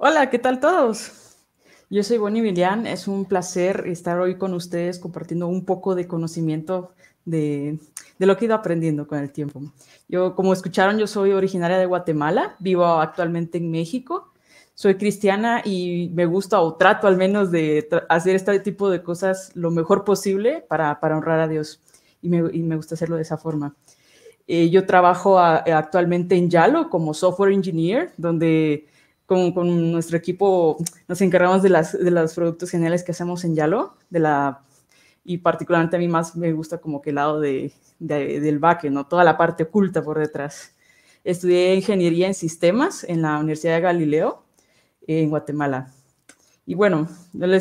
Hola, ¿qué tal todos? Yo soy Bonnie Milian, es un placer estar hoy con ustedes compartiendo un poco de conocimiento de, lo que he ido aprendiendo con el tiempo. Yo, como escucharon, yo soy originaria de Guatemala, vivo actualmente en México, soy cristiana y me gusta o trato al menos de hacer este tipo de cosas lo mejor posible para, honrar a Dios y me, gusta hacerlo de esa forma. Eh, yo trabajo actualmente en Yalo como software engineer, donde con, nuestro equipo nos encargamos de, las, de los productos geniales que hacemos en Yalo, de la, y particularmente a mí más me gusta como que el lado de, del baque, ¿no? toda la parte oculta por detrás. Estudié ingeniería en sistemas en la Universidad de Galileo, en Guatemala. Y bueno,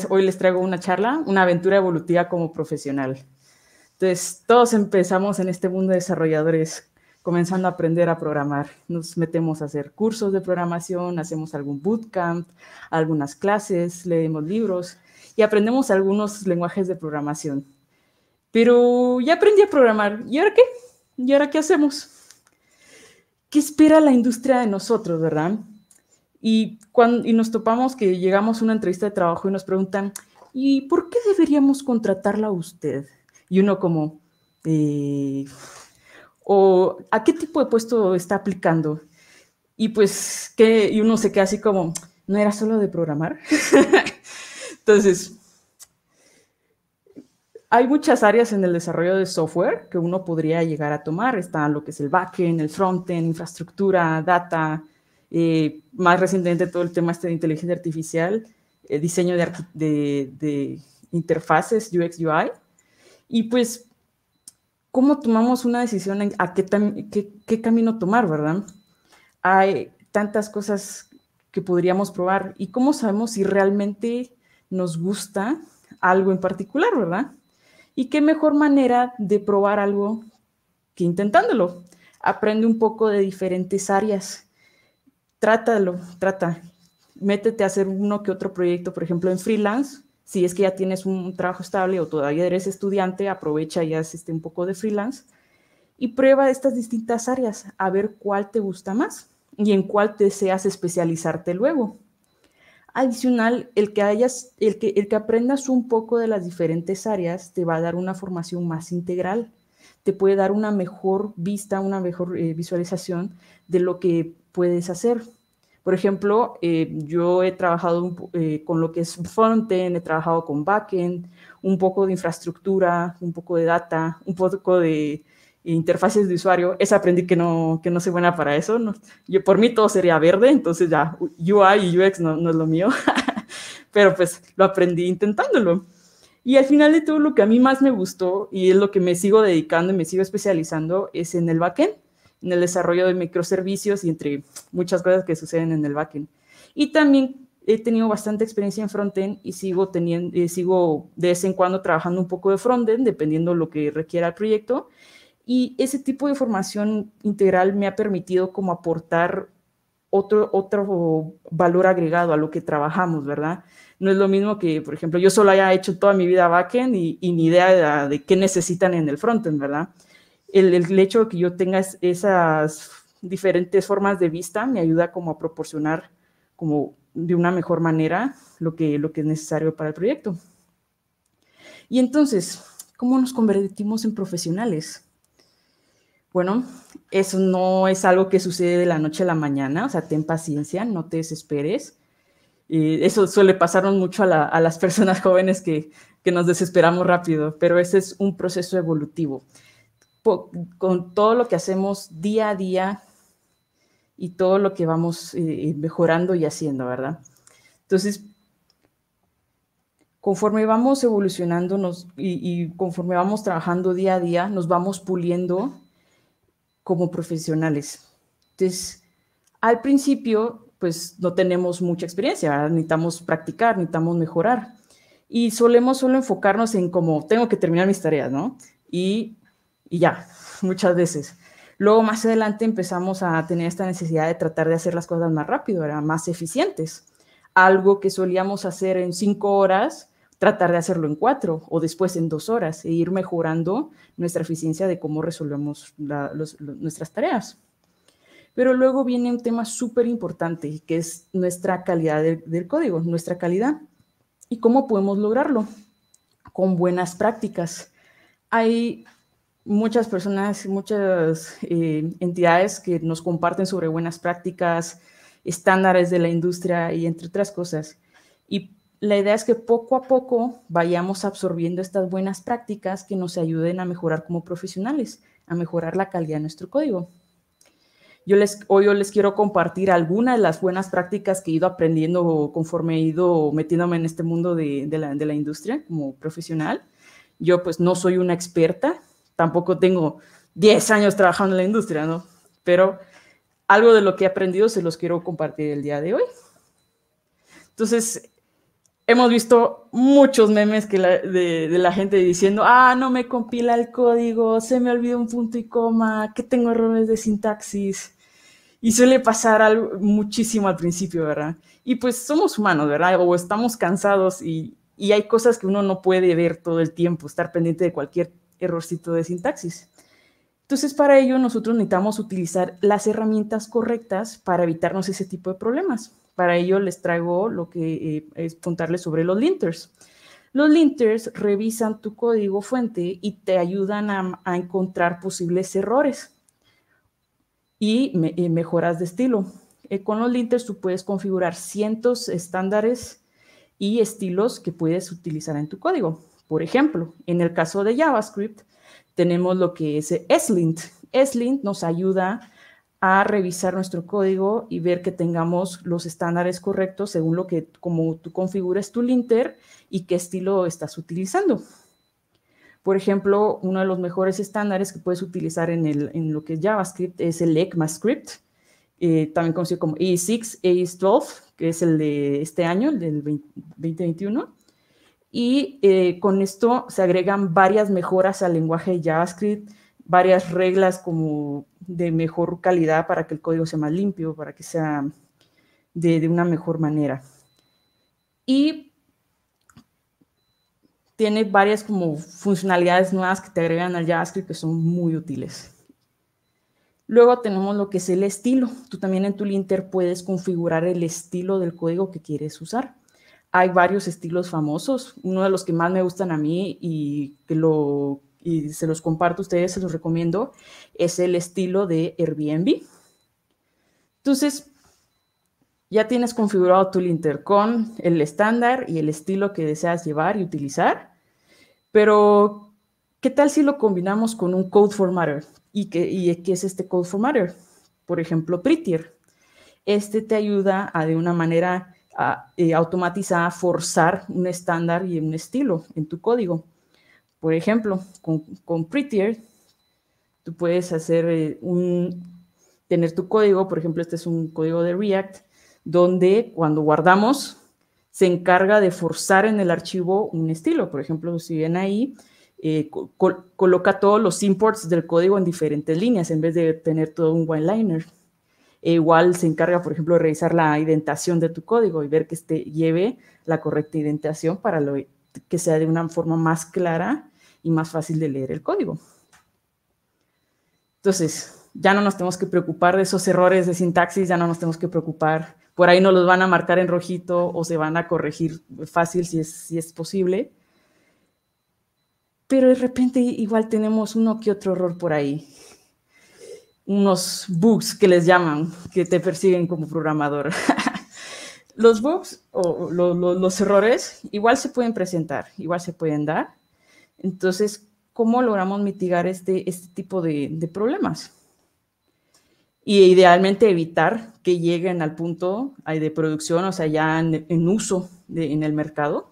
hoy les traigo una charla, una aventura evolutiva como profesional. Entonces, todos empezamos en este mundo de desarrolladores comenzando a aprender a programar. Nos metemos a hacer cursos de programación, hacemos algún bootcamp, algunas clases, leemos libros y aprendemos algunos lenguajes de programación. Pero ya aprendí a programar. ¿Y ahora qué? ¿Y ahora qué hacemos? ¿Qué espera la industria de nosotros, verdad? Y, cuando, y nos topamos que llegamos a una entrevista de trabajo y nos preguntan, ¿y por qué deberíamos contratarla a usted? Y uno como, eh, o a qué tipo de puesto está aplicando. Y pues, que y uno se queda así como, no era solo de programar. Entonces, hay muchas áreas en el desarrollo de software que uno podría llegar a tomar. Está lo que es el backend, el frontend, infraestructura, data, eh, más recientemente todo el tema este de inteligencia artificial, el eh, diseño de, de, de, interfaces, UX, UI. Y pues cómo tomamos una decisión, a qué, camino tomar, ¿verdad? Hay tantas cosas que podríamos probar y cómo sabemos si realmente nos gusta algo en particular, ¿verdad? Y qué mejor manera de probar algo que intentándolo. Aprende un poco de diferentes áreas. Trátalo, trata. Métete a hacer uno que otro proyecto, por ejemplo, en freelance si es que ya tienes un trabajo estable o todavía eres estudiante, aprovecha y haz este, un poco de freelance y prueba estas distintas áreas a ver cuál te gusta más y en cuál deseas especializarte luego. Adicional, el que, hayas, el que, el que aprendas un poco de las diferentes áreas te va a dar una formación más integral, te puede dar una mejor vista, una mejor eh, visualización de lo que puedes hacer por ejemplo, eh, yo he trabajado eh, con lo que es frontend, he trabajado con backend, un poco de infraestructura, un poco de data, un poco de interfaces de usuario. Esa aprendí que no, que no soy buena para eso. yo, por mí todo sería verde, entonces ya UI y UX no, no es lo mío, pero pues lo aprendí intentándolo. Y al final de todo, lo que a mí más me gustó y es lo que me sigo dedicando y me sigo especializando es en el backend en el desarrollo de microservicios y entre muchas cosas que suceden en el backend. Y también he tenido bastante experiencia en frontend y sigo, teniendo, eh, sigo de vez en cuando trabajando un poco de frontend, dependiendo lo que requiera el proyecto. Y ese tipo de formación integral me ha permitido como aportar otro, otro valor agregado a lo que trabajamos, ¿verdad? No es lo mismo que, por ejemplo, yo solo haya hecho toda mi vida backend y, ni idea de, qué necesitan en el frontend, ¿verdad? el, hecho de que yo tenga esas diferentes formas de vista me ayuda como a proporcionar como de una mejor manera lo que, es necesario para el proyecto. Y entonces, ¿cómo nos convertimos en profesionales? Bueno, eso no es algo que sucede de la noche a la mañana, o sea, ten paciencia, no te desesperes. Eh, eso suele pasarnos mucho a, las personas jóvenes que, nos desesperamos rápido, pero ese es un proceso evolutivo con todo lo que hacemos día a día y todo lo que vamos eh, mejorando y haciendo, ¿verdad? Entonces, conforme vamos evolucionando y, conforme vamos trabajando día a día, nos vamos puliendo como profesionales. Entonces, al principio pues no tenemos mucha experiencia, necesitamos practicar, necesitamos mejorar. Y solemos solo enfocarnos en cómo tengo que terminar mis tareas, ¿no? Y y ya, muchas veces. Luego más adelante empezamos a tener esta necesidad de tratar de hacer las cosas más rápido, era más eficientes. Algo que solíamos hacer en cinco horas, tratar de hacerlo en cuatro o después en dos horas e ir mejorando nuestra eficiencia de cómo resolvemos nuestras tareas. Pero luego viene un tema súper importante, que es nuestra calidad del, del código, nuestra calidad. ¿Y cómo podemos lograrlo? Con buenas prácticas. Hay muchas personas, muchas eh, entidades que nos comparten sobre buenas prácticas, estándares de la industria y entre otras cosas. Y la idea es que poco a poco vayamos absorbiendo estas buenas prácticas que nos ayuden a mejorar como profesionales, a mejorar la calidad de nuestro código. Yo les, hoy yo les quiero compartir algunas de las buenas prácticas que he ido aprendiendo conforme he ido metiéndome en este mundo de, la, de la industria como profesional. Yo pues no soy una experta, tampoco tengo 10 años trabajando en la industria, ¿no? Pero algo de lo que he aprendido se los quiero compartir el día de hoy. Entonces, hemos visto muchos memes que de, la gente diciendo, ah, no me compila el código, se me olvidó un punto y coma, que tengo errores de sintaxis. Y suele pasar muchísimo al principio, ¿verdad? Y pues somos humanos, ¿verdad? O estamos cansados y, y hay cosas que uno no puede ver todo el tiempo, estar pendiente de cualquier errorcito de sintaxis. Entonces, para ello nosotros necesitamos utilizar las herramientas correctas para evitarnos ese tipo de problemas. Para ello les traigo lo que eh, es contarles sobre los linters. Los linters revisan tu código fuente y te ayudan a, encontrar posibles errores y, mejoras de estilo. Eh, con los linters tú puedes configurar cientos estándares y estilos que puedes utilizar en tu código. Por ejemplo, en el caso de JavaScript, tenemos lo que es ESLint. ESLint nos ayuda a revisar nuestro código y ver que tengamos los estándares correctos según lo que, como tú configuras tu linter y qué estilo estás utilizando. Por ejemplo, uno de los mejores estándares que puedes utilizar en, lo que es JavaScript es el ECMAScript, eh, también conocido como AE6, AE12, que es el de este año, el del 2021 y eh, con esto se agregan varias mejoras al lenguaje JavaScript, varias reglas como de mejor calidad para que el código sea más limpio, para que sea de, de una mejor manera. Y tiene varias como funcionalidades nuevas que te agregan al JavaScript que son muy útiles. Luego tenemos lo que es el estilo. Tú también en tu linter puedes configurar el estilo del código que quieres usar. Hay varios estilos famosos. Uno de los que más me gustan a mí y que lo se los comparto a ustedes, se los recomiendo, es el estilo de Airbnb. Entonces, ya tienes configurado tu linter con el estándar y el estilo que deseas llevar y utilizar, pero ¿qué tal si lo combinamos con un code formatter? ¿Y qué, y qué es este code formatter? Por ejemplo, Prettier. Este te ayuda a de una manera eh, a, forzar un estándar y un estilo en tu código. Por ejemplo, con, Prettier, tú puedes hacer eh, un, tener tu código, por ejemplo, este es un código de React, donde cuando guardamos se encarga de forzar en el archivo un estilo. Por ejemplo, si ven ahí, eh, coloca todos los imports del código en diferentes líneas en vez de tener todo un one-liner. E igual se encarga, por ejemplo, de revisar la identación de tu código y ver que este lleve la correcta identación para que sea de una forma más clara y más fácil de leer el código. Entonces, ya no nos tenemos que preocupar de esos errores de sintaxis, ya no nos tenemos que preocupar. Por ahí no los van a marcar en rojito o se van a corregir fácil si es, si es posible. Pero de repente igual tenemos uno que otro error por ahí unos bugs que les llaman, que te persiguen como programador. los bugs o los errores igual se pueden presentar, igual se pueden dar. Entonces, ¿cómo logramos mitigar este, este tipo de, problemas? Y idealmente evitar que lleguen al punto de producción, o sea, ya en, uso en el mercado.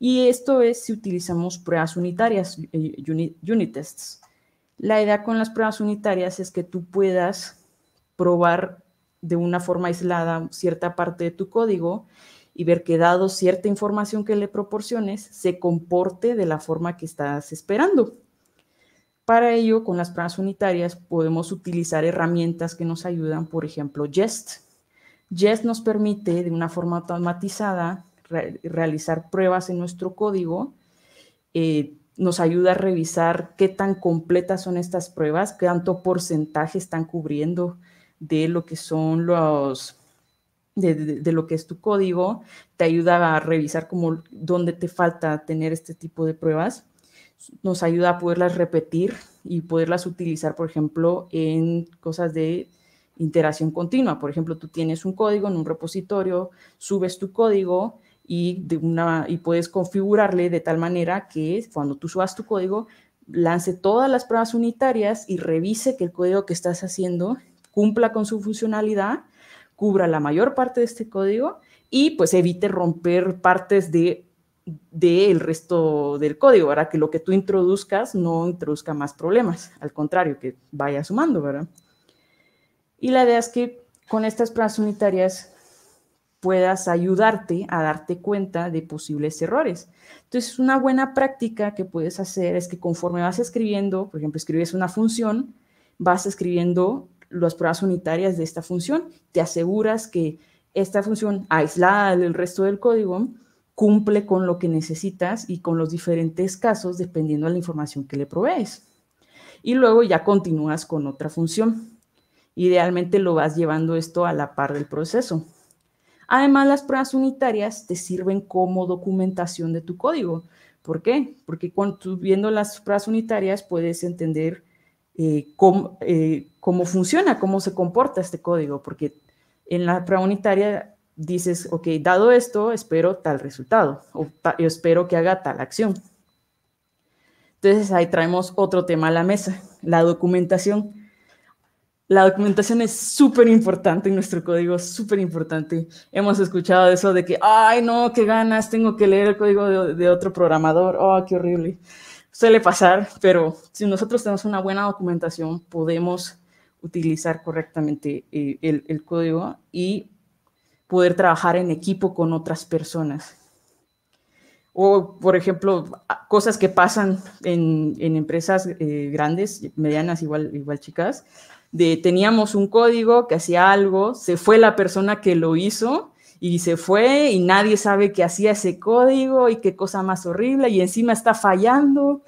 Y esto es si utilizamos pruebas unitarias, eh, unit tests. La idea con las pruebas unitarias es que tú puedas probar de una forma aislada cierta parte de tu código y ver que dado cierta información que le proporciones, se comporte de la forma que estás esperando. Para ello, con las pruebas unitarias podemos utilizar herramientas que nos ayudan, por ejemplo, Jest. Jest nos permite de una forma automatizada realizar pruebas en nuestro código eh, nos ayuda a revisar qué tan completas son estas pruebas, qué tanto porcentaje están cubriendo de lo que son los, de, lo que es tu código, te ayuda a revisar como dónde te falta tener este tipo de pruebas, nos ayuda a poderlas repetir y poderlas utilizar, por ejemplo, en cosas de interacción continua. Por ejemplo, tú tienes un código en un repositorio, subes tu código, y, puedes configurarle de tal manera que cuando tú subas tu código, lance todas las pruebas unitarias y revise que el código que estás haciendo cumpla con su funcionalidad, cubra la mayor parte de este código y pues evite romper partes de del resto del código, ¿verdad? Que lo que tú introduzcas no introduzca más problemas, al contrario, que vaya sumando, ¿verdad? Y la idea es que con estas pruebas unitarias puedas ayudarte a darte cuenta de posibles errores. Entonces, una buena práctica que puedes hacer es que conforme vas escribiendo, por ejemplo, escribes una función, vas escribiendo las pruebas unitarias de esta función, te aseguras que esta función aislada del resto del código cumple con lo que necesitas y con los diferentes casos dependiendo de la información que le provees. Y luego ya continúas con otra función. Idealmente lo vas llevando esto a la par del proceso. Además, las pruebas unitarias te sirven como documentación de tu código. ¿Por qué? Porque cuando viendo las pruebas unitarias puedes entender eh, cómo, eh, cómo, funciona, cómo se comporta este código, porque en la prueba unitaria dices, ok, dado esto, espero tal resultado, o espero que haga tal acción. Entonces ahí traemos otro tema a la mesa, la documentación. La documentación es súper importante, nuestro código es súper importante. Hemos escuchado eso de que, ay, no, qué ganas, tengo que leer el código de, otro programador, oh, qué horrible. Suele pasar, pero si nosotros tenemos una buena documentación, podemos utilizar correctamente eh, el, código y poder trabajar en equipo con otras personas. O, por ejemplo, cosas que pasan en, empresas eh, grandes, medianas, igual, igual chicas, de teníamos un código que hacía algo, se fue la persona que lo hizo y se fue y nadie sabe qué hacía ese código y qué cosa más horrible y encima está fallando.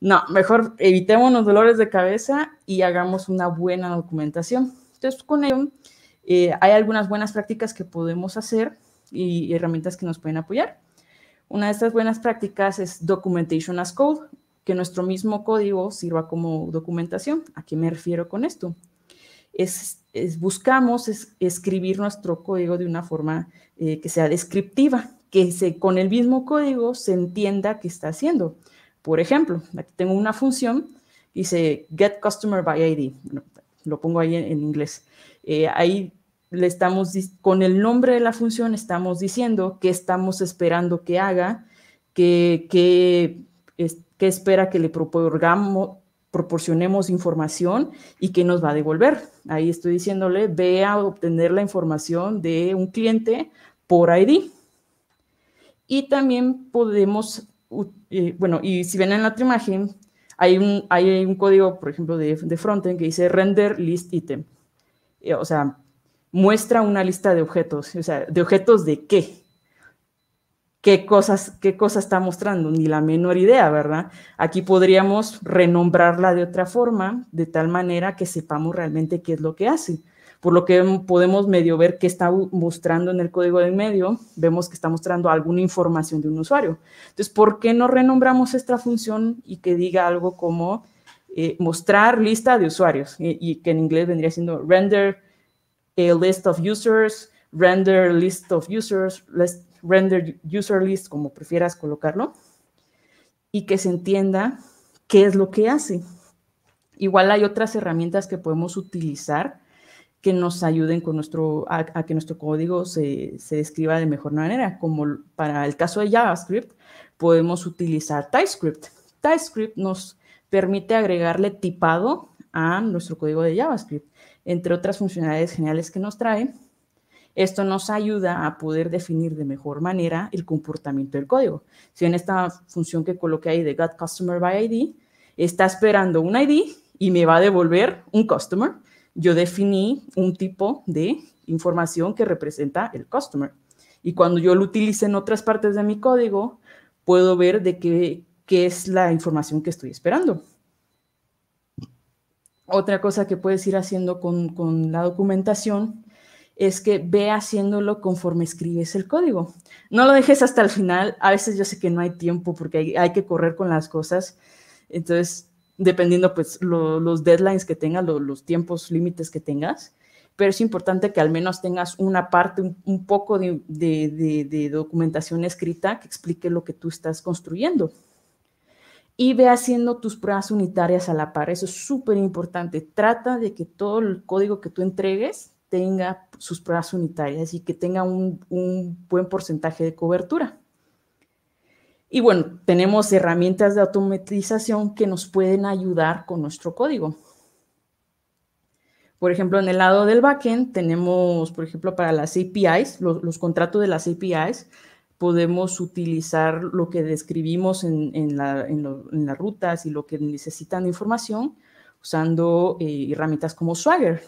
No, mejor evitemos los dolores de cabeza y hagamos una buena documentación. Entonces, con ello, eh, hay algunas buenas prácticas que podemos hacer y herramientas que nos pueden apoyar. Una de estas buenas prácticas es Documentation as Code que nuestro mismo código sirva como documentación. ¿A qué me refiero con esto? Es, buscamos escribir nuestro código de una forma eh, que sea descriptiva, que con el mismo código se entienda qué está haciendo. Por ejemplo, aquí tengo una función y dice get customer by ID. lo pongo ahí en, inglés. Eh, ahí le estamos, con el nombre de la función estamos diciendo qué estamos esperando que haga, que, que espera que le proporcionemos información y que nos va a devolver. Ahí estoy diciéndole, ve a obtener la información de un cliente por ID. Y también podemos, eh, bueno, y si ven en la otra imagen, hay un, hay un código, por ejemplo, de, frontend que dice render list item. Eh, o sea, muestra una lista de objetos. O sea, ¿de objetos de qué? qué cosas, qué cosa está mostrando, ni la menor idea, ¿verdad? Aquí podríamos renombrarla de otra forma, de tal manera que sepamos realmente qué es lo que hace. Por lo que podemos medio ver qué está mostrando en el código de medio, vemos que está mostrando alguna información de un usuario. Entonces, ¿por qué no renombramos esta función y que diga algo como eh, mostrar lista de usuarios? Y, que en inglés vendría siendo render a list of users, render list of users, list, render user list, como prefieras colocarlo, y que se entienda qué es lo que hace. Igual hay otras herramientas que podemos utilizar que nos ayuden con nuestro, a, que nuestro código se, se, describa de mejor manera, como para el caso de JavaScript, podemos utilizar TypeScript. TypeScript nos permite agregarle tipado a nuestro código de JavaScript, entre otras funcionalidades geniales que nos trae, esto nos ayuda a poder definir de mejor manera el comportamiento del código. Si en esta función que coloqué ahí de get customer by ID, está esperando un ID y me va a devolver un customer, yo definí un tipo de información que representa el customer. Y cuando yo lo utilice en otras partes de mi código, puedo ver de qué, es la información que estoy esperando. Otra cosa que puedes ir haciendo con, con la documentación es que ve haciéndolo conforme escribes el código. No lo dejes hasta el final. A veces yo sé que no hay tiempo porque hay, que correr con las cosas. Entonces, dependiendo pues los deadlines que tengas, los tiempos límites que tengas. Pero es importante que al menos tengas una parte, un, poco de, de documentación escrita que explique lo que tú estás construyendo y ve haciendo tus pruebas unitarias a la par. Eso es súper importante. Trata de que todo el código que tú entregues tenga sus pruebas unitarias y que tenga un, buen porcentaje de cobertura. Y bueno, tenemos herramientas de automatización que nos pueden ayudar con nuestro código. Por ejemplo, en el lado del backend tenemos, por ejemplo, para las APIs, los, contratos de las APIs, podemos utilizar lo que describimos en, las rutas y lo que necesitan de información usando eh, herramientas como Swagger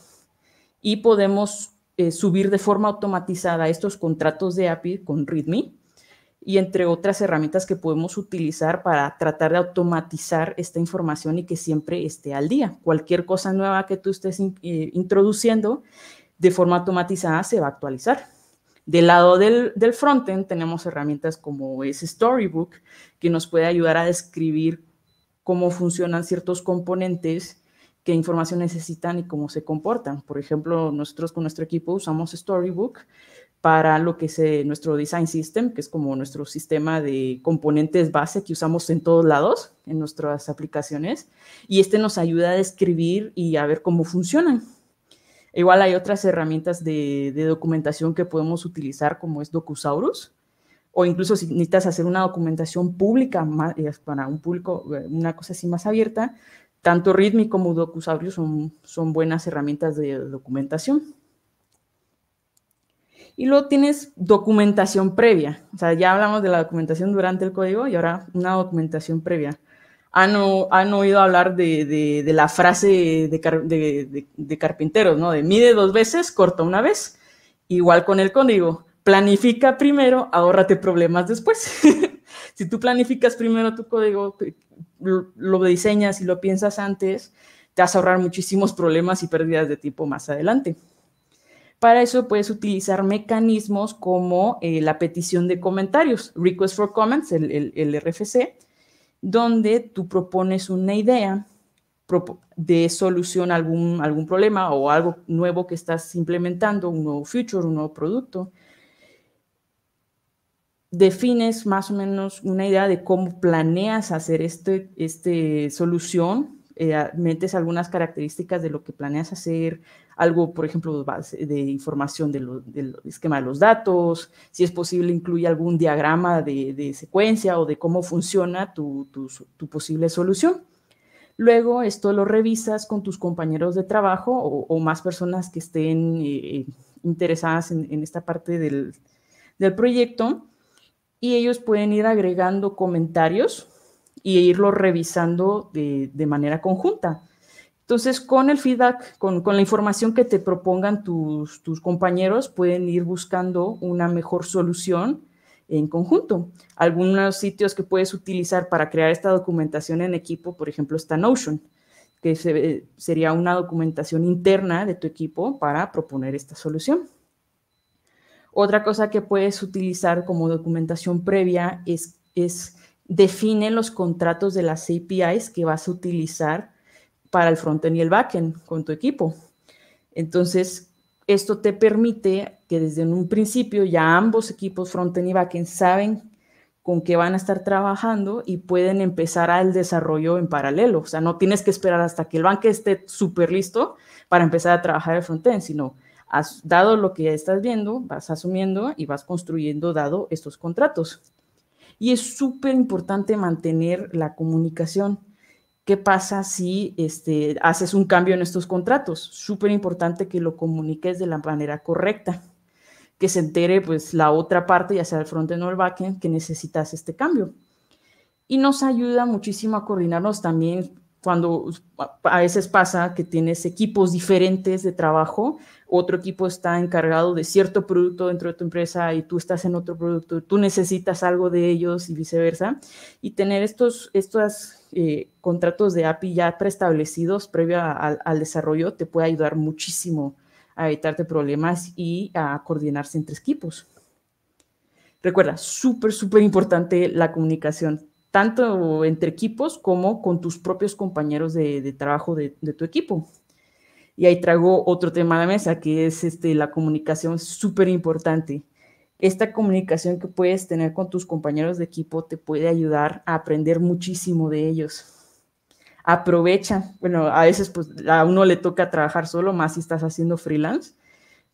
y podemos eh, subir de forma automatizada estos contratos de API con README y entre otras herramientas que podemos utilizar para tratar de automatizar esta información y que siempre esté al día. Cualquier cosa nueva que tú estés eh, introduciendo de forma automatizada se va a actualizar. Del lado del, del frontend tenemos herramientas como es Storybook, que nos puede ayudar a describir cómo funcionan ciertos componentes qué información necesitan y cómo se comportan. Por ejemplo, nosotros con nuestro equipo usamos Storybook para lo que es eh, nuestro design system, que es como nuestro sistema de componentes base que usamos en todos lados, en nuestras aplicaciones, y este nos ayuda a describir y a ver cómo funcionan. Igual hay otras herramientas de, documentación que podemos utilizar, como es Docusaurus, o incluso si necesitas hacer una documentación pública más, eh, para un público, eh, una cosa así más abierta, tanto Readme como Docusaurio son, son buenas herramientas de documentación. Y luego tienes documentación previa. O sea, ya hablamos de la documentación durante el código y ahora una documentación previa. Han, han oído hablar de, de, la frase de, de, carpinteros, ¿no? De mide dos veces, corta una vez. Igual con el código. Planifica primero, ahórrate problemas después. si tú planificas primero tu código, lo, diseñas y lo piensas antes, te vas a ahorrar muchísimos problemas y pérdidas de tiempo más adelante. Para eso puedes utilizar mecanismos como eh, la petición de comentarios, Request for Comments, el, RFC, donde tú propones una idea de solución a algún, algún problema o algo nuevo que estás implementando, un nuevo feature, un nuevo producto, defines más o menos una idea de cómo planeas hacer esta este solución, eh, metes algunas características de lo que planeas hacer, algo, por ejemplo, de información del esquema de los datos, si es posible, incluye algún diagrama de, secuencia o de cómo funciona tu, posible solución. Luego, esto lo revisas con tus compañeros de trabajo o, más personas que estén eh, eh, interesadas en, esta parte del proyecto y ellos pueden ir agregando comentarios y irlo revisando de, manera conjunta. Entonces, con el feedback, con, la información que te propongan tus, compañeros, pueden ir buscando una mejor solución en conjunto. Algunos sitios que puedes utilizar para crear esta documentación en equipo, por ejemplo, está Notion, que sería una documentación interna de tu equipo para proponer esta solución. Otra cosa que puedes utilizar como documentación previa es, es define los contratos de las APIs que vas a utilizar para el frontend y el backend con tu equipo. Entonces, esto te permite que desde un principio ya ambos equipos, frontend y backend, saben con qué van a estar trabajando y pueden empezar al desarrollo en paralelo. O sea, no tienes que esperar hasta que el banco esté súper listo para empezar a trabajar el frontend, sino has dado lo que estás viendo, vas asumiendo y vas construyendo dado estos contratos. Y es súper importante mantener la comunicación. ¿Qué pasa si este, haces un cambio en estos contratos? Súper importante que lo comuniques de la manera correcta, que se entere pues la otra parte, ya sea el frontend o el backend, que necesitas este cambio. Y nos ayuda muchísimo a coordinarnos también cuando a veces pasa que tienes equipos diferentes de trabajo, otro equipo está encargado de cierto producto dentro de tu empresa y tú estás en otro producto, tú necesitas algo de ellos y viceversa. Y tener estos, estos eh, contratos de API ya preestablecidos previo al desarrollo te puede ayudar muchísimo a evitarte problemas y a coordinarse entre equipos. Recuerda, súper, súper importante la comunicación tanto entre equipos como con tus propios compañeros de, trabajo de, tu equipo. Y ahí traigo otro tema a la mesa, que es este, la comunicación súper importante. Esta comunicación que puedes tener con tus compañeros de equipo te puede ayudar a aprender muchísimo de ellos. Aprovecha, bueno, a veces pues a uno le toca trabajar solo, más si estás haciendo freelance,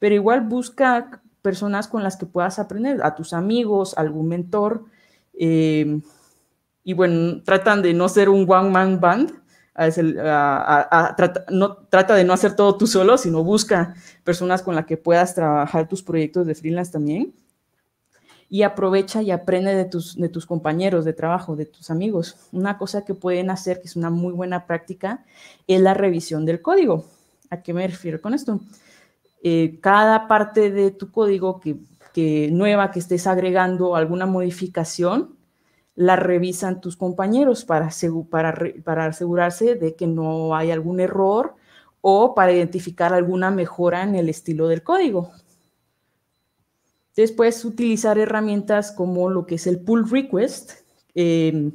pero igual busca personas con las que puedas aprender, a tus amigos, algún mentor, eh, y bueno, tratan de no ser un one-man band, trata, no, trata de no hacer todo tú solo, sino busca personas con las que puedas trabajar tus proyectos de freelance también. Y aprovecha y aprende de tus, de tus compañeros de trabajo, de tus amigos. Una cosa que pueden hacer, que es una muy buena práctica, es la revisión del código. ¿A qué me refiero con esto? Eh, cada parte de tu código que, que nueva que estés agregando, alguna modificación, la revisan tus compañeros para, para, para asegurarse de que no hay algún error o para identificar alguna mejora en el estilo del código. Después, utilizar herramientas como lo que es el pull request, em,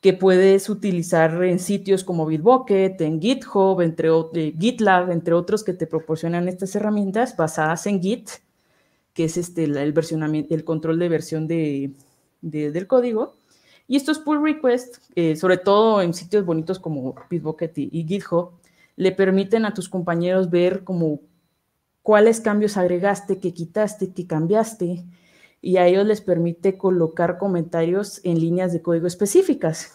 que puedes utilizar en sitios como Bitbucket, en GitHub, entre eh, GitLab, entre otros que te proporcionan estas herramientas basadas en Git, que es este, el, el control de versión del código. Y estos pull requests, eh, sobre todo en sitios bonitos como Bitbucket y, GitHub, le permiten a tus compañeros ver como cuáles cambios agregaste, qué quitaste, qué cambiaste, y a ellos les permite colocar comentarios en líneas de código específicas.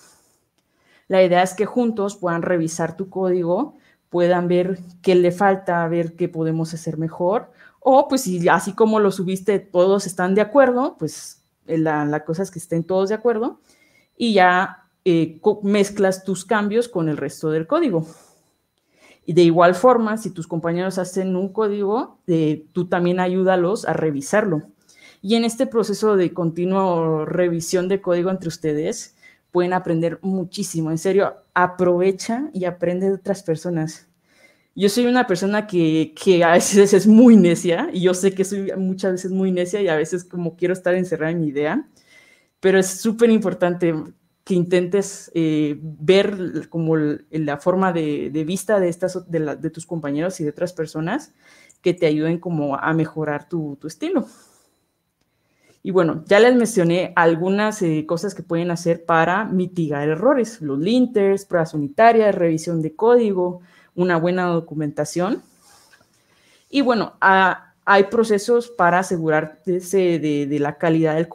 La idea es que juntos puedan revisar tu código, puedan ver qué le falta, ver qué podemos hacer mejor, o pues si así como lo subiste todos están de acuerdo, pues la cosa es que estén todos de acuerdo, y ya eh, mezclas tus cambios con el resto del código. Y de igual forma, si tus compañeros hacen un código, eh, tú también ayúdalos a revisarlo. Y en este proceso de continua revisión de código entre ustedes, pueden aprender muchísimo. En serio, aprovecha y aprende de otras personas. Yo soy una persona que, que, a veces es muy necia y yo sé que soy muchas veces muy necia y a veces como quiero estar encerrada en mi idea pero es súper importante que intentes eh, ver como la forma de, vista de, estas, de, tus compañeros y de otras personas que te ayuden como a mejorar tu, estilo. Y bueno, ya les mencioné algunas eh, cosas que pueden hacer para mitigar errores, los linters, pruebas unitarias, revisión de código, una buena documentación. Y bueno, a, hay procesos para asegurarse de, la calidad del,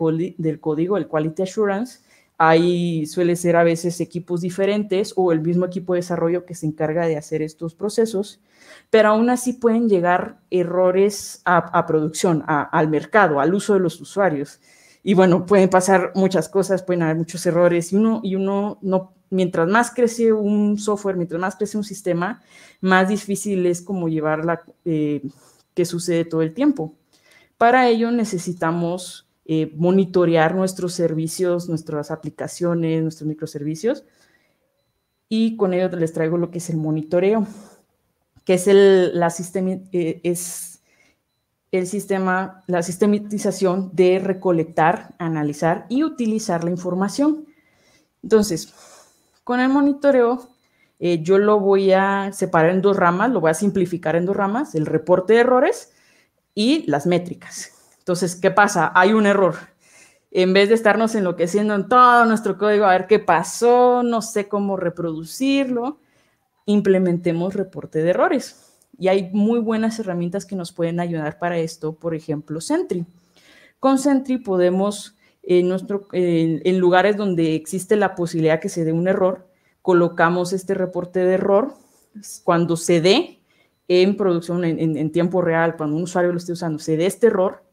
código, el quality assurance. Ahí suele ser a veces equipos diferentes o el mismo equipo de desarrollo que se encarga de hacer estos procesos, pero aún así pueden llegar errores a, producción, al mercado, al uso de los usuarios. Y bueno, pueden pasar muchas cosas, pueden haber muchos errores y uno, y uno no, mientras más crece un software, mientras más crece un sistema, más difícil es como llevar la... Eh, que sucede todo el tiempo. Para ello necesitamos eh, monitorear nuestros servicios, nuestras aplicaciones, nuestros microservicios. Y con ello les traigo lo que es el monitoreo, que es, la, eh, es el sistema, la sistematización de recolectar, analizar y utilizar la información. Entonces, con el monitoreo eh, yo lo voy a separar en dos ramas, lo voy a simplificar en dos ramas, el reporte de errores y las métricas. Entonces, ¿qué pasa? Hay un error. En vez de estarnos enloqueciendo en todo nuestro código, a ver qué pasó, no sé cómo reproducirlo, implementemos reporte de errores. Y hay muy buenas herramientas que nos pueden ayudar para esto, por ejemplo, Sentry. Con Sentry podemos, en, eh, eh, en lugares donde existe la posibilidad que se dé un error, colocamos este reporte de error cuando se dé en producción en, tiempo real, cuando un usuario lo esté usando, se dé este error,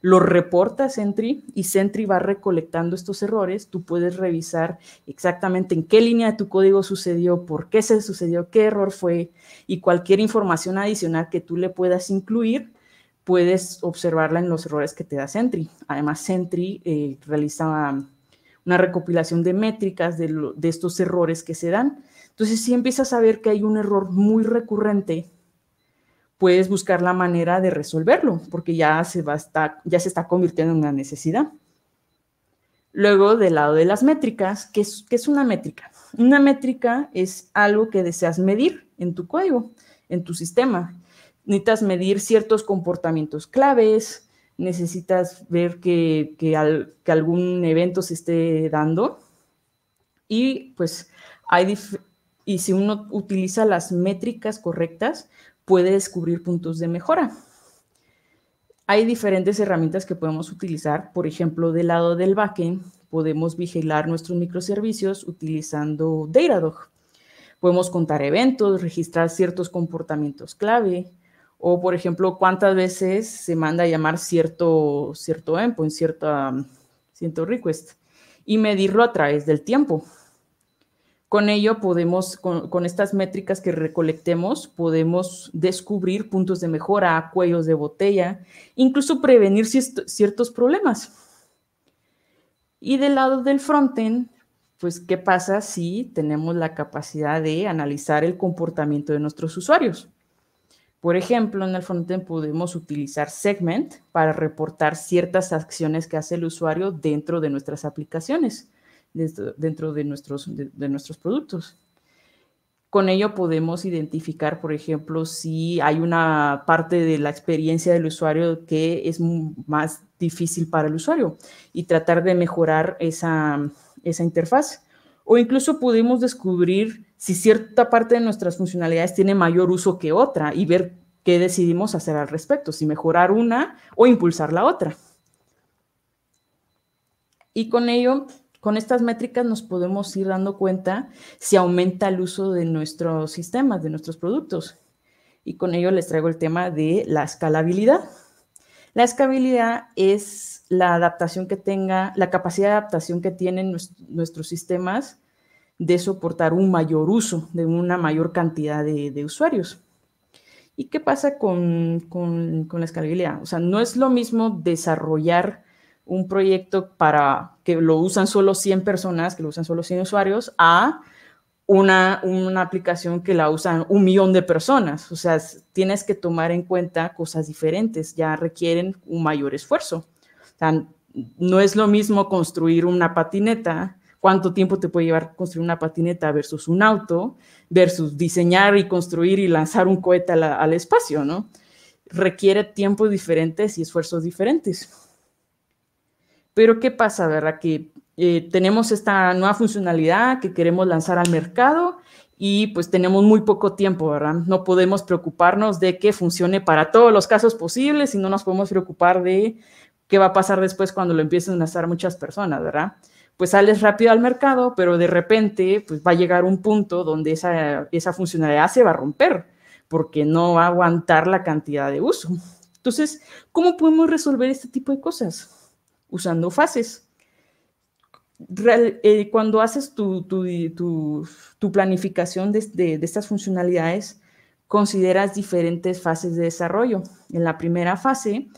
lo reporta a Sentry y Sentry va recolectando estos errores. Tú puedes revisar exactamente en qué línea de tu código sucedió, por qué se sucedió, qué error fue y cualquier información adicional que tú le puedas incluir, puedes observarla en los errores que te da Sentry. Además, Sentry eh, realiza una recopilación de métricas de, estos errores que se dan. Entonces, si empiezas a ver que hay un error muy recurrente, puedes buscar la manera de resolverlo, porque ya se, ya se está convirtiendo en una necesidad. Luego, del lado de las métricas, ¿qué es, ¿qué es una métrica? Una métrica es algo que deseas medir en tu código, en tu sistema. Necesitas medir ciertos comportamientos claves, necesitas ver que, algún evento se esté dando. Y pues y si uno utiliza las métricas correctas, puede descubrir puntos de mejora. Hay diferentes herramientas que podemos utilizar. Por ejemplo, del lado del backend, podemos vigilar nuestros microservicios utilizando Datadog. Podemos contar eventos, registrar ciertos comportamientos clave, o, por ejemplo, cuántas veces se manda a llamar cierto, cierto endpoint, mm, cierto request, y medirlo a través del tiempo. Con ello podemos, con, con, estas métricas que recolectemos, podemos descubrir puntos de mejora, cuellos de botella, incluso prevenir ciertos problemas. Y del lado del frontend, pues, ¿qué pasa si tenemos la capacidad de analizar el comportamiento de nuestros usuarios? Por ejemplo, en el frontend podemos utilizar segment para reportar ciertas acciones que hace el usuario dentro de nuestras aplicaciones, dentro de nuestros, de, nuestros productos. Con ello podemos identificar, por ejemplo, si hay una parte de la experiencia del usuario que es más difícil para el usuario y tratar de mejorar esa interfaz o incluso pudimos descubrir si cierta parte de nuestras funcionalidades tiene mayor uso que otra y ver qué decidimos hacer al respecto, si mejorar una o impulsar la otra. Y con ello, con estas métricas nos podemos ir dando cuenta si aumenta el uso de nuestros sistemas, de nuestros productos. Y con ello les traigo el tema de la escalabilidad. La escalabilidad es la adaptación que tenga, la capacidad de adaptación que tienen nuestros sistemas de soportar un mayor uso de una mayor cantidad de, usuarios. ¿Y qué pasa con, con, la escalabilidad? O sea, no es lo mismo desarrollar un proyecto para que lo usan solo 100 personas, que lo usan solo 100 usuarios, a una, aplicación que la usan un millón de personas. O sea, tienes que tomar en cuenta cosas diferentes, ya requieren un mayor esfuerzo. O sea, no es lo mismo construir una patineta, cuánto tiempo te puede llevar construir una patineta versus un auto, versus diseñar y construir y lanzar un cohete al, espacio, ¿no? Requiere tiempos diferentes y esfuerzos diferentes. Pero ¿qué pasa, verdad? Que eh, tenemos esta nueva funcionalidad que queremos lanzar al mercado y pues tenemos muy poco tiempo, ¿verdad? No podemos preocuparnos de que funcione para todos los casos posibles y no nos podemos preocupar de qué va a pasar después cuando lo empiecen a usar muchas personas, ¿verdad? Pues sales rápido al mercado, pero de repente pues va a llegar un punto donde esa, esa funcionalidad se va a romper porque no va a aguantar la cantidad de uso. Entonces, ¿cómo podemos resolver este tipo de cosas? Usando fases eh, cuando haces tu, planificación de, estas funcionalidades, consideras diferentes fases de desarrollo. En la primera fase,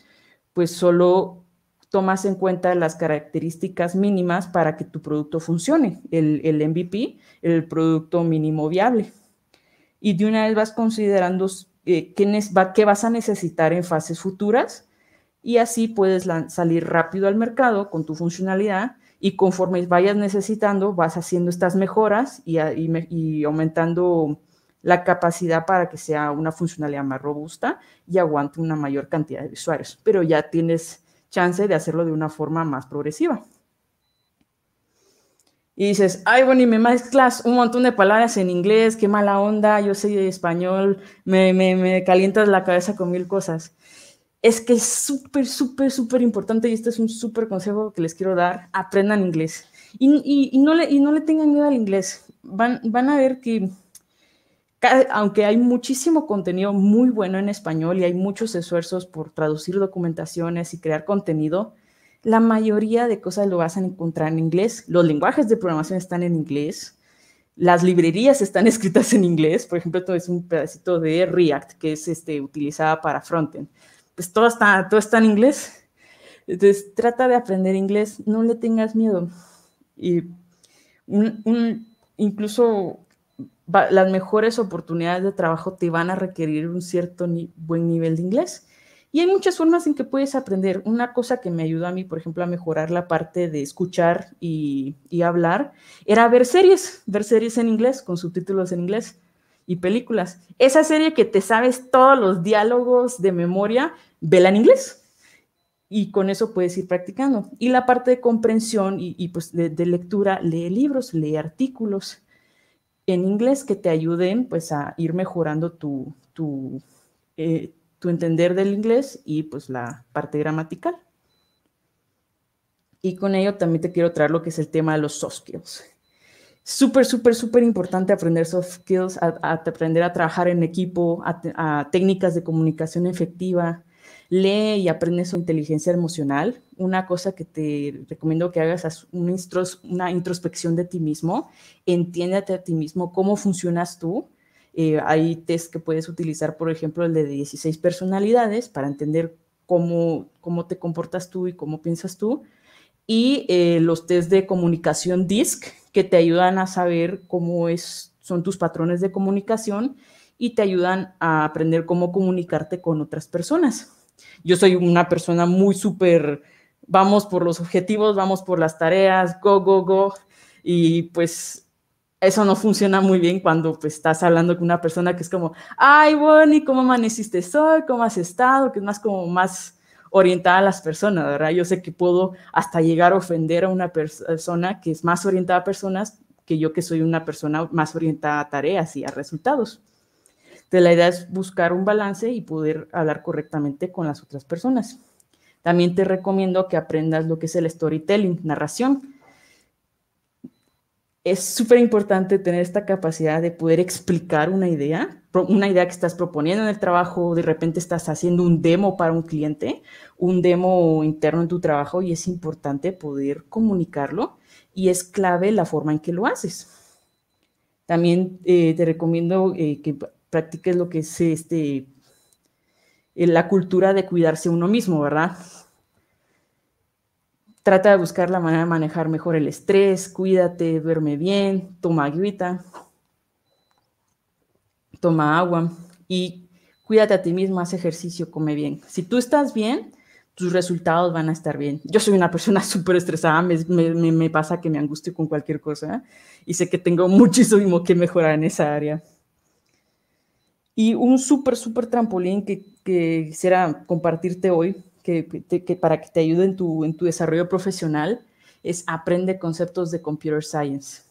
pues solo tomas en cuenta las características mínimas para que tu producto funcione, el, MVP, el producto mínimo viable. Y de una vez vas considerando eh, qué, vas a necesitar en fases futuras y así puedes salir rápido al mercado con tu funcionalidad y conforme vayas necesitando, vas haciendo estas mejoras y, aumentando la capacidad para que sea una funcionalidad más robusta y aguante una mayor cantidad de usuarios, pero ya tienes chance de hacerlo de una forma más progresiva. Y dices, ay, bueno, y me mezclas un montón de palabras en inglés, qué mala onda, yo soy español, me, me calientas la cabeza con mil cosas es que es súper, súper, súper importante y este es un súper consejo que les quiero dar, aprendan inglés. Y, no le, no le tengan miedo al inglés. Van, van a ver que, aunque hay muchísimo contenido muy bueno en español y hay muchos esfuerzos por traducir documentaciones y crear contenido, la mayoría de cosas lo vas a encontrar en inglés. Los lenguajes de programación están en inglés. Las librerías están escritas en inglés. Por ejemplo, esto es un pedacito de React que es este, utilizada para frontend pues todo está, todo está en inglés. Entonces, trata de aprender inglés, no le tengas miedo. Y incluso las mejores oportunidades de trabajo te van a requerir un cierto buen nivel de inglés. Y hay muchas formas en que puedes aprender. Una cosa que me ayudó a mí, por ejemplo, a mejorar la parte de escuchar y, y hablar, era ver series, ver series en inglés, con subtítulos en inglés y películas. Esa serie que te sabes todos los diálogos de memoria, vela en inglés. Y con eso puedes ir practicando. Y la parte de comprensión y, pues de, lectura, lee libros, lee artículos en inglés que te ayuden pues a ir mejorando tu, tu, eh, tu entender del inglés y pues la parte gramatical. Y con ello también te quiero traer lo que es el tema de los soft skills. Súper, súper, súper importante aprender soft skills, a, aprender a trabajar en equipo, a, a técnicas de comunicación efectiva, lee y aprende su inteligencia emocional. Una cosa que te recomiendo que hagas es una, introspección de ti mismo, entiéndete a ti mismo, cómo funcionas tú. Eh, hay test que puedes utilizar, por ejemplo, el de 16 personalidades para entender cómo, te comportas tú y cómo piensas tú. Y eh, los test de comunicación DISC que te ayudan a saber cómo son tus patrones de comunicación y te ayudan a aprender cómo comunicarte con otras personas. Yo soy una persona muy súper, vamos por los objetivos, vamos por las tareas, go, go, go. Y pues eso no funciona muy bien cuando pues, estás hablando con una persona que es como, ay, Bonnie, ¿cómo amaneciste hoy? ¿Cómo has estado? Que es más como más orientada a las personas, ¿verdad? Yo sé que puedo hasta llegar a ofender a una persona que es más orientada a personas que yo que soy una persona más orientada a tareas y a resultados. Entonces, la idea es buscar un balance y poder hablar correctamente con las otras personas. También te recomiendo que aprendas lo que es el storytelling, narración. Es súper importante tener esta capacidad de poder explicar una idea, una idea que estás proponiendo en el trabajo, de repente estás haciendo un demo para un cliente, un demo interno en tu trabajo y es importante poder comunicarlo y es clave la forma en que lo haces. También eh, te recomiendo eh, que practiques lo que es este, eh, la cultura de cuidarse uno mismo, ¿verdad? Trata de buscar la manera de manejar mejor el estrés, cuídate, duerme bien, toma agüita, toma agua y cuídate a ti mismo, haz ejercicio, come bien. Si tú estás bien, tus resultados van a estar bien. Yo soy una persona súper estresada, me, pasa que me angustio con cualquier cosa y sé que tengo muchísimo que mejorar en esa área. Y un súper, súper trampolín que, quisiera compartirte hoy, que, para que te ayude en tu, desarrollo profesional, es aprende conceptos de computer science.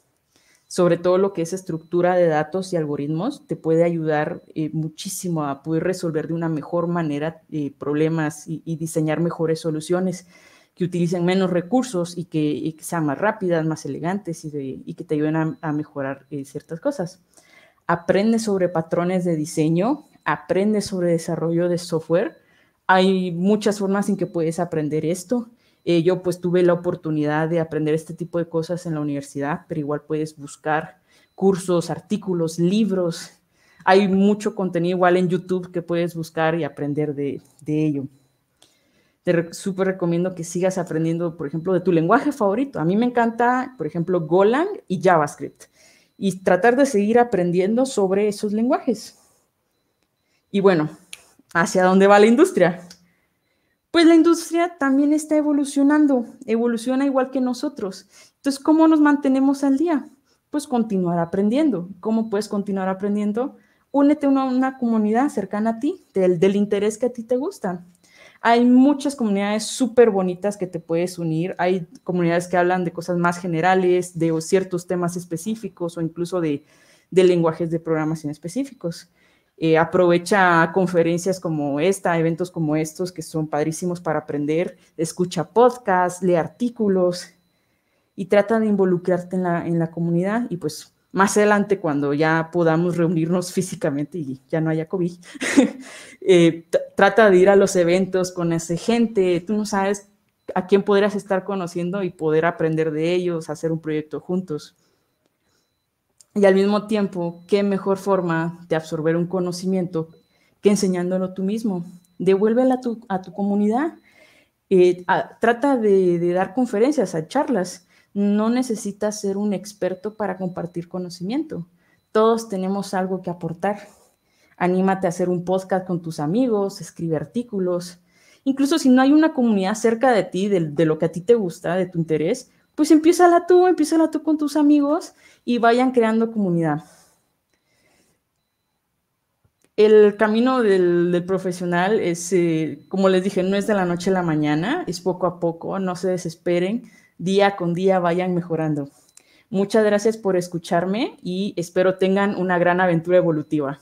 Sobre todo lo que es estructura de datos y algoritmos, te puede ayudar eh, muchísimo a poder resolver de una mejor manera eh, problemas y, diseñar mejores soluciones que utilicen menos recursos y que, sean más rápidas, más elegantes y, que te ayuden a, mejorar eh, ciertas cosas aprende sobre patrones de diseño, aprende sobre desarrollo de software. Hay muchas formas en que puedes aprender esto. Eh, yo pues tuve la oportunidad de aprender este tipo de cosas en la universidad, pero igual puedes buscar cursos, artículos, libros. Hay mucho contenido igual en YouTube que puedes buscar y aprender de, ello. Te super súper recomiendo que sigas aprendiendo, por ejemplo, de tu lenguaje favorito. A mí me encanta, por ejemplo, Golang y JavaScript y tratar de seguir aprendiendo sobre esos lenguajes. Y bueno, ¿hacia dónde va la industria? Pues la industria también está evolucionando, evoluciona igual que nosotros. Entonces, ¿cómo nos mantenemos al día? Pues continuar aprendiendo. ¿Cómo puedes continuar aprendiendo? Únete a una, comunidad cercana a ti, del interés que a ti te gusta. Hay muchas comunidades súper bonitas que te puedes unir. Hay comunidades que hablan de cosas más generales, de ciertos temas específicos o incluso de, lenguajes de programación específicos. Eh, aprovecha conferencias como esta, eventos como estos que son padrísimos para aprender. Escucha podcasts, lee artículos y trata de involucrarte la, en la comunidad y pues más adelante cuando ya podamos reunirnos físicamente y ya no haya COVID, eh, trata de ir a los eventos, con esa gente, tú no sabes a quién podrías estar conociendo y poder aprender de ellos, hacer un proyecto juntos. Y al mismo tiempo, qué mejor forma de absorber un conocimiento que enseñándolo tú mismo. Devuélvelo a tu, comunidad. Eh, trata de, de dar conferencias, a charlas no necesitas ser un experto para compartir conocimiento. Todos tenemos algo que aportar. Anímate a hacer un podcast con tus amigos, escribe artículos. Incluso si no hay una comunidad cerca de ti, de, lo que a ti te gusta, de tu interés, pues la tú, la tú con tus amigos y vayan creando comunidad. El camino del, profesional es, eh, como les dije, no es de la noche a la mañana, es poco a poco, no se desesperen día con día vayan mejorando. Muchas gracias por escucharme y espero tengan una gran aventura evolutiva.